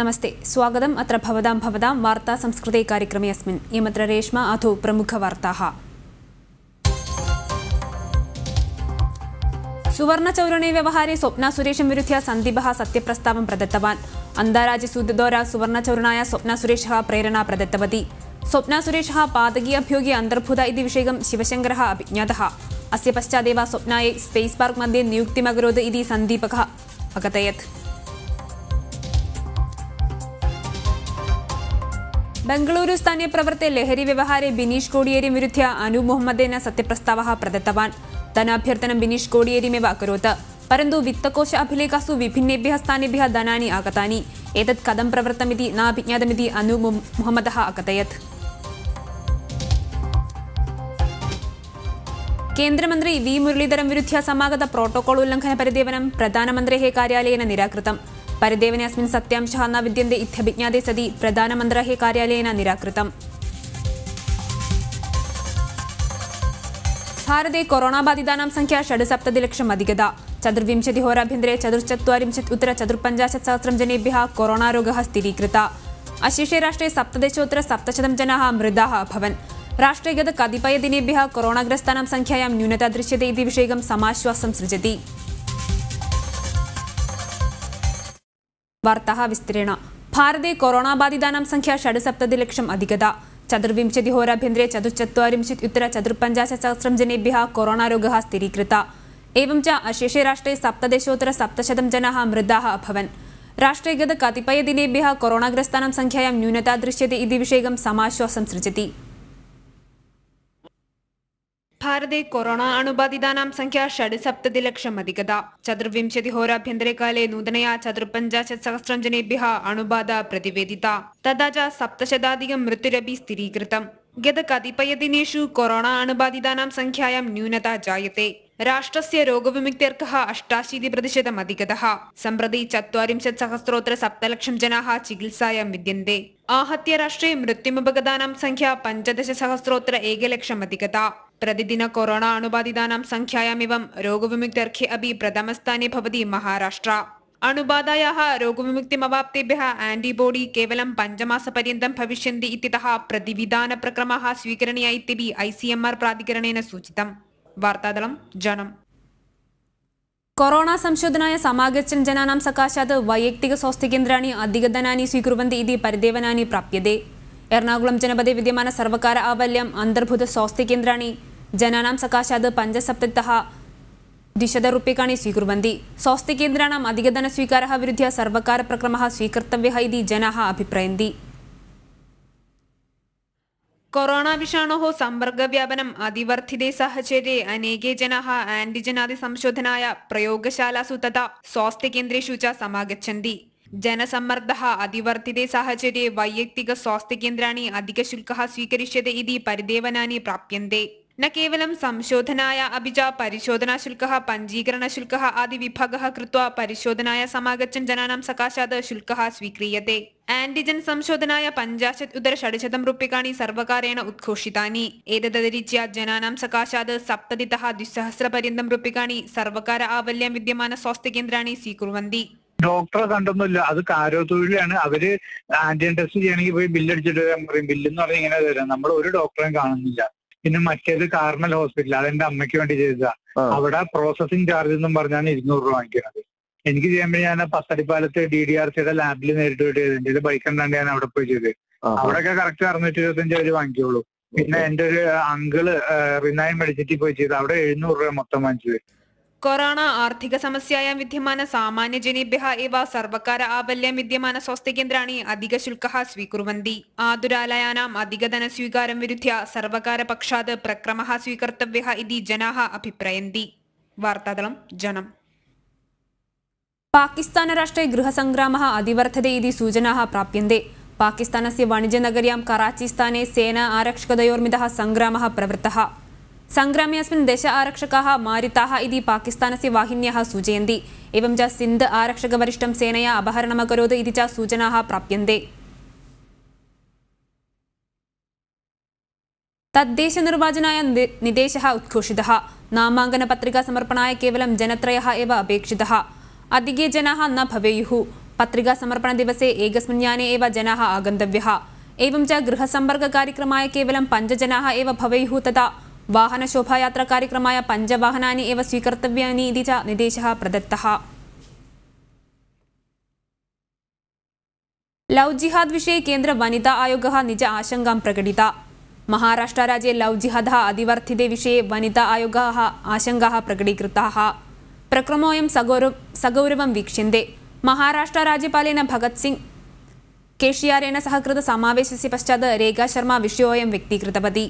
नमस्ते स्वागत अवता भवता कार्यक्रम अस्मत्र रेशमा अथो प्रमुख वर्ता सुवर्ण चौरणे व्यवहारे स्वप्न सुरेश विरुद्ध संदीप सत्यप्रस्ताव प्रदत्तवा अंतराज्य सूदरा सुवर्ण चौरणा स्वप्न सुरेश प्रेरणा प्रदत्तवती स्वप्न सुरेश पादकी अभ्योगी अंतर्भूत विषय शिवशंकर अभिज्ञात अस्पादे स्वप्नाये स्पेस पार्क मध्ये नियुक्तिमकोत्ती संदीप अकथयत है ബംഗളൂരു സ്ഥാനീയ ಪ್ರವರ್ತೆ ലഹരി വ്യവഹാരി ബിനീഷ് കോടിയേരി വിരുദ്ധ അനു മുഹമ്മദേന സത്യപ്രസ്താവ പ്രദത്തവാൻ ധനാഭ്യർത്ഥനം ബിനീഷ് കോടിയേരിമേവ അകരോത്ത് പരന്തു വിത്തകോശ അഭിലേഖാസു വിഭിന്നേഭ്യ സ്ഥാനേഭ്യ ധനാനി ആഗതാനി ഏതത് കഥം പ്രവർത്തമിതി നാഭിജ്ഞാതമിതി അനു മുഹമ്മദ അകതയത് കേന്ദ്രമന്ത്രി വി മുരളീധരം വിരുദ്ധ സമാഗത പ്രോട്ടോകോൾ ഉല്ലംഘന പരിദേവനം പ്രധാനമന്ത്രി ഹെ കാര്യാലയേന നിരാകൃതം പരദേവനസ്മിൻ സത്യാംശ എന്ന വിദ്യന്റെ ഇത്യഭിജ്ഞാതെ സതി പ്രധാനമന്ത്രി കാര്യാലയന നിരാകൃതം കൊറോണ കൊറോണാബാധിതാനാം സംഖ്യ ഷഡ്സപ്തതിലക്ഷം അധികത ചതുർവിംശതി ഹോരാഭ്യന്തരെ ചതുർചത്വരിംശത് ഉത്തര ചതുർപഞ്ചാശത് സഹസ്രം ജനേഭ്യ രോഗ സ്ഥിരീകൃത അശേഷേ രാഷ്ട്രീയ സപ്തദശോത്തര സപ്തശതം ജന മൃതാ അഭവൻ രാഷ്ട്രേഗത കതിപയദിനേഭ്യ കൊറോണഗ്രസ്താനാം സംഖ്യായാം ന്യൂനത ദൃശ്യത ഇതി വിഷയകം സമാശ്വാസം സൃജതി വാർത്താ വിസ്തീർണ ಭಾರತೆ കൊറോണ ಬಾಧಿತಾನಾಂ സംഖ്യ ഷഡ്സപ്തതി ലക്ഷം അധികത ചതുർവിംശതി ഹോരാഭ്യന്തരെ ചതുശ്ചത്വരിംശത് ഉത്തര ചതുർപഞ്ചാശസഹസ്രം ജനേഭ്യ കൊറോണ രോഗ സ്ഥിരീകൃത എവം ച അശേഷേ രാഷ്ട്രേ സപ്തദശോത്തര സപ്തശതം ജന മൃതാ അഭവൻ രാഷ്ട്രേ ഗത കതിപയ ദിനേഭ്യ കൊറോണാഗ്രസ്താനാം സംഖ്യായാം ന്യൂനത ദൃശ്യത്തെ ഇതി വിഷയകം സമാശ്വാസം സൃജത്തി ഭാരതെ കൊറോണ അണുബാധിതാനാം സംഖ്യ ഷഡ് ലക്ഷം അധികത ചതുർവിംശതി ഹോരാഭ്യന്തരെ കാലേ നൂതനയാ ചതുർപഞ്ചാശത് സഹസ്രം ജനേഭ്യ അണുബാധ പ്രതിവേദിത തഥാ സപ്തശതാധികം മൃത്യുരപി സ്ഥിരീകൃതം ഗത കതിപയദിനേഷു കൊറോണ അണുബാധിതാനാം സംഖ്യായാം ന്യൂനത ജായത്തെ രാഷ്ട്രസ്യ രോഗവിമുക്തർക്ക് അഷ്ടാശീതി പ്രതിശതം അധികത സമ്പ്രതി ചത്വരിംശത് സഹസ്രോത്തര സപ്തലക്ഷം ജനാ ചികിത്സായം വിദ്യന്തെ ആഹത്യ രാഷ്ട്രീയ आहत्य സംഖ്യ പഞ്ചദശ संख्या ഏകലക്ഷം അധികത പ്രതിദിന കൊറോണ അണുബാധിതാനാം സംഖ്യായാമിവം രോഗവിമുക്തർഖ്യ അപി പ്രഥമസ്ഥാനെ ഭവതി മഹാരാഷ്ട്ര അണുബാധായാ രോഗവിമുക്തിമവാപ്തേഭ്യ ആന്റിബോഡി കേവലം പഞ്ചമാസപര്യന്തം ഭവിഷ്യന്തി ഇത്യതഃ പ്രതിവിധാന പ്രക്രമ സ്വീകരണീയ ഐ സി എം ആർ പ്രാധികരണേന സൂചിതം വാർത്താദളം ജനം കൊറോണ സംശോധനായ സമാഗച്ഛൻ ജനാനാം സകാശാത് വൈയക്തിക സ്വാസ്ഥ്യകേന്ദ്രാണി അധികതനാനി സ്വീകുർവന്തി ഇതി പരിദേവനാനി പ്രാപ്യതേ എറണാകുളം ജനപദ വിദ്യമാന സർവകാര ആവല്യം അന്തർഭൂത സ്വാസ്ഥ്യകേന്ദ്രാണി ജനാനാം സകാശാത് പഞ്ചസപ്തക്തഃ ദ്വിശതറുപ്യകാണി സ്വീകുർവന്തി സ്വസ്തികേന്ദ്രാണാം അധികധനസ്വീകാരः വിരുദ്ധ്യ സർവകാരപ്രക്രമः സ്വീകർത്തവ്യः इति ജനാः അഭിപ്രയന്തി കൊറോണ വിഷാണോः സമ്പർക്കവ്യാപനം അതിവർദ്ധിതേ സാഹചര്യെ അനേകേ ജനാः ആന്റിജനാദി സംശോധനായ പ്രയോഗശാലാസു തഥാ സ്വാസ്ഥ്യകേന്ദ്രേഷു च സമാഗച്ഛന്തി ജനസമ്മർദ്ദः അതിവർദ്ധിതേ സാഹചര്യെ വൈയക്തിക സ്വാസ്ഥ്യകേന്ദ്രാണി അധികശുൽക്കः സ്വീകരിഷ്യते इति പരിദേവനാനി പ്രാപ്യന്തെ ന കേവലം സംശോധനായ അഭിജ പരിശോധനാ ശുൽക്ക പഞ്ചീകരണ ശുൽക്ക ആദി വിഭാഗ കൃത് പരിശോധനായ സമാഗച്ചൻ ജനാനാം സകാശാത് ശുൽക്ക സ്വീക്രിയത്തെ ആന്റിജൻ സംശോധനായ പഞ്ചാശത് ഉദര ഷഡ്ശതം റുപ്യകാണി സർവകാരേണ ഉദ്ഘോഷിതാനി ഏതദതിരിച്യ ജനാനാം സകാശാത് സപ്തതിതഃ ദ്വിസഹസ്രപര്യന്തം റുപ്യകാണി സർവകാര ആവല്യം വിദ്യമാന സ്വാസ്ഥ്യ കേന്ദ്രാണി സ്വീകുർവന്തി ഡോക്ടറെ കണ്ടൊന്നുമില്ല അത് കാരോത്തൊഴിലാണ് അവര് ആന്റിജൻ ടെസ്റ്റ് ചെയ്യണമെങ്കിൽ പോയി ബില്ലടിച്ചിട്ട് പറയും ബില്ലെന്ന് പറഞ്ഞാൽ ഇങ്ങനെ തരാം നമ്മൾ ഒരു ഡോക്ടറെയും കാണുന്നില്ല പിന്നെ മറ്റേത് കാർമൽ ഹോസ്പിറ്റൽ അതെന്റെ അമ്മയ്ക്ക് വേണ്ടി ചെയ്തതാ അവിടെ പ്രോസസിങ് ചാർജ് എന്നും പറഞ്ഞാണ് ഇരുന്നൂറ് രൂപ വാങ്ങിക്കുന്നത് എനിക്ക് ചെയ്യാൻ വേണ്ടി ഞാൻ പത്തടിപ്പാലത്ത് ഡി ഡി ആർ സിയുടെ ലാബിൽ നേരിട്ട് പോയിട്ട് ചെയ്തിട്ടുണ്ട് ഇത് ബൈക്ക് കണ്ടാണ്ട് ഞാൻ അവിടെ പോയി ചെയ്ത് അവിടെയൊക്കെ കറക്റ്റ് അറുന്നൂറ്റി ഇരുപത്തഞ്ച് അവര് വാങ്ങിക്കുള്ളൂ പിന്നെ എന്റെ ഒരു അങ്കിള് റിനായി മെഡിസിറ്റി പോയി ചെയ്ത് അവിടെ എഴുന്നൂറ് രൂപ മൊത്തം വാങ്ങിച്ചത് കൊറോണ ആർത്ഥിക സമസ്യയാം വിദ്യമാന സാമാന്യജനേഭ്യ ഏവ സർവകാര ആബല്യം വിദ്യമാന സ്വാസ്ഥ്യകേന്ദ്രാണി അധിക ശുൽക്ക സ്വീകുർവന്തി ആതുരാലയാനാം അധികധന സ്വീകാരം വിരുദ്ധ്യ സർവകാര പക്ഷാത് പ്രക്രമ സ്വീകർത്തവ്യ ഇതി ജനാ അഭിപ്രയന്തി വാർത്താതളം ജനം പാകിസ്ഥാനരാഷ്ട്രെ ഗൃഹസംഗ്രാമ അതിവർദ്ധത ഇതി സൂചനാ പ്രാപ്യന്തെ പാകിസ്ഥാനസ്യ വാണിജ്യനഗര്യാം കറാച്ചിസ്ഥാനെ സേന ആരക്ഷകതയോർമിത സംഗ്രാമ सङ्ग्राम्यस्मिन् दश आरक्षकाः मारिताः इति पाकिस्तानस्य वाहिन्यः सूचयन्ति एवं च सिन्ध आरक्षकवरिष्ठं सेनया अपहरणमकरोत् इति च सूचनाः प्राप्यन्ते തദ്ദേശനിർവാചനായ നിദേശ ഉദ്ഘോഷിത നാമാങ്കന പത്രിക സമർപ്പണായ കേവലം ജനത്രയ എവ അപേക്ഷിത അധികേ ജനാ ന ഭവേയു പത്രികാ സമർപ്പണ ദിവസേ ഏകസ്മിന്യാനെ എവ ജനാ ആഗന്തവ്യ എവം ച ഗൃഹസമ്പർക്ക കേവലം പഞ്ചജനാ ഭവേയു തഥാ വാഹന ശോഭായാത്ര ശോഭായാത്രാകാര്യക്രമായ പഞ്ചവാഹനാനി ഇവ സ്വീകർത്തവ്യാനി ഇതി ച നിർദ്ദേശ പ്രദത്ത ലവ് ജിഹാദ് വിഷയ കേന്ദ്ര വനിതാ ആയോഗ നിജ ആശങ്കാം പ്രകടിത മഹാരാഷ്ട്ര രാജ്യ ലവ് ജിഹാദ അതിവർദ്ധിത വിഷയ വനിതാ ആയോഗ ആശങ്ക പ്രകടീകൃത പ്രക്രമോയം സഗൗരവ സഗൗരവം വീക്ഷ്യന്തെ മഹാരാഷ്ട്ര രാജ്യപാലേന ഭഗത് സിംഗ് കേഷിയാരേണ സഹകൃത സമാവേശ പശ്ചാത്ത രേഖാ ശർമ്മ വിഷയോയം വ്യക്തീകൃതവതി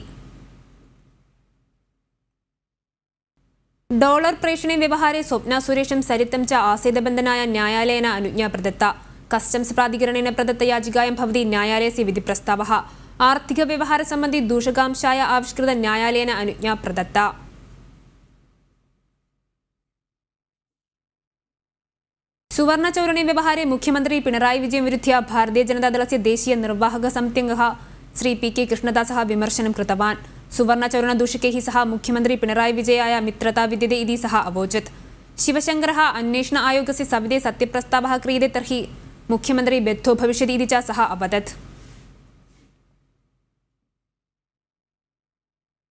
ഡോളർ പ്രേഷണി വ്യവഹാരെ സ്വപ്ന സുരേഷും സരിത്തം ച ആസേതബന്ധനായ ന്യായാലയന അനുജ്ഞാ പ്രദത്ത കസ്റ്റംസ് പ്രാധികരണേന പ്രദത്ത യാചികായം ഭവതി ന്യായാലയസ്യ വിധി പ്രസ്താവ ആർത്ഥിക വ്യവഹാര സംബന്ധി ദൂഷകാംശായ ആവിഷ്കൃത ന്യായാലയന അനുജ്ഞാ പ്രദത്ത സുവർണ ചൗരണി വ്യവഹാരെ മുഖ്യമന്ത്രി പിണറായി വിജയൻ വിരുദ്ധ്യ ഭാരതീയ ജനതാദളസ്യ ദേശീയ നിർവാഹക സമിത്യംഗ ശ്രീ പി കെ കൃഷ്ണദാസ വിമർശനം കൃതവാൻ ಸುವರ್ಣಚೌರ್ಣ ದೂಷಕೈः ಸಹ ಮುಖ್ಯಮಂತ್ರಿ ಪಿಣರಾಯಿ ವಿಜಯಾಯ ಮಿತ್ರತಾ विद्यते इति सः अवोचत् शिवशङ्करः अन्वेषण आयोगस्य समिते सत्यप्रस्तावः क्रियते तर्हि मुख्यमन्त्री बद्धो भविष्यति इति च सः अवदत्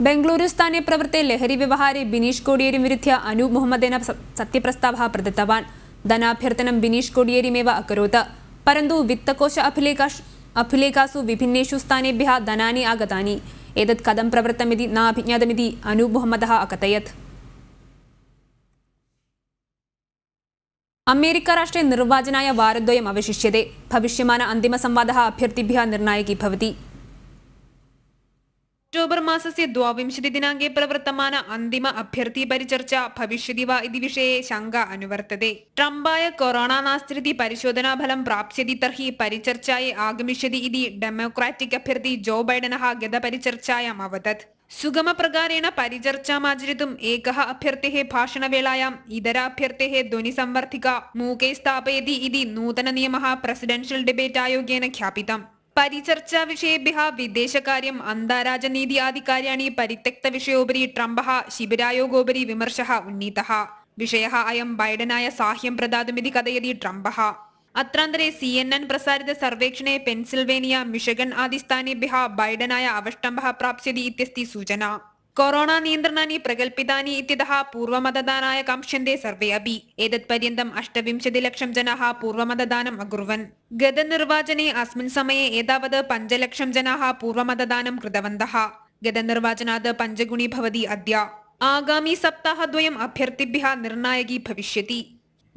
बेङ्गलूरुस्थाने प्रवृत्ते लहरीव्यवहारे ബിനീഷ് कोडियेरि विरुध्य अनूप् മുഹമ്മദേन സത്യപ്രസ്താവः प्रदत्तवान् ധനാഭ്യർത്ഥനം ബിനീഷ് कोडियेरिमेव अकरोत् परन्तु वित्तकोश अभिलेखाश् अभिलेखासु विभिन्नेषु स्थानेभ्यः धनानि आगतानि एतत् कथं प्रवृत्तमिति नाभिज्ञातमिति अनूप् मोहम्मदः अकथयत् അമേരിക്കരാഷ്ട്രെ നിർവാചനായ വാരദ്വയം അവശിഷ്യത്തെ ഭവിഷ്യമാന അന്തിമസംവാദ അഭ്യർത്ഥിഭ്യ നിർണായകീ ഭവതി ഒക്ടോബർ മാസസ്യ ദ്വാവിംശതി ദിനാങ്കേ പ്രവർത്തമാന അന്തിമ അഭ്യർത്ഥി പരിചർച്ച ഭവിഷ്യതി വ ഇതി വിഷയെ ശങ്ക അനുവർത്തതേ ട്രംപായ കൊറോണാനാസ്ത്രിതി പരിശോധനാഫലം പ്രാപ്സ്യതി തർഹി പരിചർച്ചായേ ആഗമിഷ്യതി ഇതി ഡെമോക്രാറ്റിക് അഭ്യർത്ഥി ജോ ബൈഡനഃ ഗതപരിചർച്ചായാം അവതത് സുഗമപ്രകാരേണ പരിചർച്ചാമാചരിതും ഏകഃ അഭ്യർത്ഥേः ഭാഷണവേളായാം ഇതരാഭ്യർത്ഥേः ധ്വനിസംവർദ്ധിക മൂകേ സ്ഥാപയതി ഇതി നൂതനനിയമः പ്രസിഡൻഷ്യൽ ഡിബേറ്റ് ആയോഗേന ഖ്യാപിതം പരിചർച്ചാ വിഷയേഭ്യ വിദേശകാര്യം അന്താരാജ നീതി ആധികാര്യാണി പരിത്യക്ത വിഷയോപരി ട്രംപ ശിബിരായോഗോപരി വിമർശ ഉന്നീത വിഷയ അയം ബൈഡനായ സാഹ്യം പ്രദാതുമിതി കഥയതി ട്രംപ അത്രാന്തരെ സി എൻ എൻ പ്രസാരിത സർവേക്ഷണേ പെൻസിൽവേനിയ മിഷഗൺ ആദിസ്ഥാനേഭ്യ ബൈഡനായ അവഷ്ടംഭ പ്രാപ്സ്യതി ഇത്യസ്തി സൂചന കൊറോണ നിയന്ത്രണാനി പ്രകൽപ്പിതാനി ഇത്യതഃ പൂർവമതദാനായ കാംഷ്യന്റെ സർവേ ഏതത് പര്യന്തം അഷ്ടവിംശതി ലക്ഷം ജനാः പൂർവമതദാനം അകുർവൻ ഗത നിർവാചനെ അസ്മിൻ സമയെ ഏതാവത് പഞ്ചലക്ഷം ജനാः പൂർവമതദാനം ഗത നിർവാചനാത് പഞ്ചഗുണി ഭവതി അദ്യ ആഗാമി സപ്താഹദ്വയം അഭ്യർത്ഥിഭ്യ നിർണായകി ഭവിഷ്യതി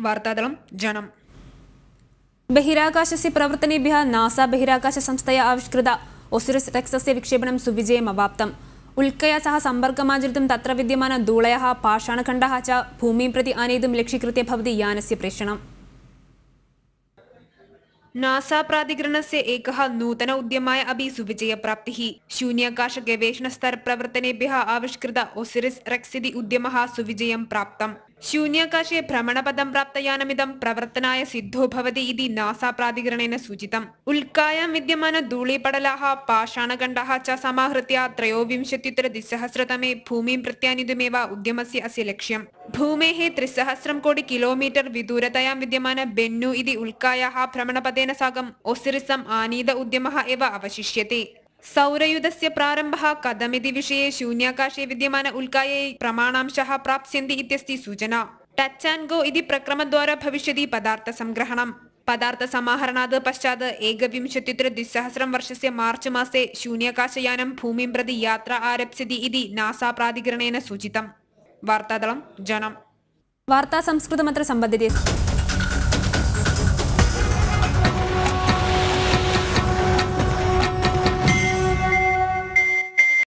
വാർത്താതളം ജനം ബഹിരാകാശസ്യ പ്രവർത്തനേഭ്യ നാസ ബഹിരാകാശ സംസ്ഥയ ആവിഷ്കൃത ഒസിറിസ് ടെക്സസ്യ വിക്ഷേപണം സുവിജയം അവാപ്തം ഉൽക്കയ സഹ സമ്പർക്കമാചരിതം തത്ര വിദ്യമാന ധൂളയ പാഷാണഖണ്ഡ ച ഭൂമിം പ്രതി ആനയിതും ലക്ഷ്യകൃത്യ ഭവതി യാനസ്യ പ്രേഷണം നാസാപ്രാധികരണസ്യ ഏകഃ നൂതന ഉദ്യമായ അപി സുവിജയപ്രാപ്തിഃ ശൂന്യാകാശ ഗവേഷണ ഗവേഷണസ്തരപ്രവർത്തനേഭ്യഃ ആവിഷ്കൃത ഒസിരിസ് റെക്സിതി ഉദ്യമ സുവിജയം പ്രാപ്തം ശൂന്യാകാശെ ഭ്രമണപഥം പ്രാപ്തയാനമിതം പ്രവർത്തനായ സിദ്ധോ ഭവതി ഇതി നാസ പ്രാധികരണേന സൂചിതം ഉൽക്കായം വിദ്യമാന ധൂളിപടലാഹ പാഷാണഖണ്ഡാഹ ച സമാഹൃത്യ ത്രയോവിംശത്യുത്തര ദ്വിസഹസ്രതമേ ഭൂമിം പ്രത്യാനിതുമേവ ഉദ്യമസ്യ അസ്യ ലക്ഷ്യം ഭൂമേः ത്രിസഹസ്രം കോടി കിലോമീറ്റർ വിദൂരതയാം വിദ്യമാന ബെന്നു ഇതി उल्कायाः ഭ്രമണപഥേന സാകം ഒസിറിസം ആനീത ഉദ്യമ ഇവ അവശിഷ്യത്തെ സൗരയുധസ്യ പ്രാരംഭ കഥമിതി വിഷയ ശൂന്യാകാശേ വിദ്യമാന ഉൽക്കായൈ പ്രമാണാംശ പ്രാപ്സ്യന്തി ഇത്യസ്തി സൂചന ടച്ച് ആൻഡ് ഗോ ഇതി പ്രക്രമദ്വാര ഭവിഷ്യതി പദാർത്ഥ സംഗ്രഹണം പദാർത്ഥ സമാഹരണാത് പശ്ചാത്ത് ഏകവിംശത്യുത്തര ദ്വിസഹസ്രം വർഷസ്യ മാർച്ച് മാസേ ശൂന്യാകാശയാനം ഭൂമിം പ്രതി യാത്ര ആരംഭിച്ചതി ഇതി നാസ പ്രാധികരണേന സൂചിതം വാർത്താതളം ജനം വാർത്താ സംസ്കൃതമത്ര സംബന്ധിച്ചു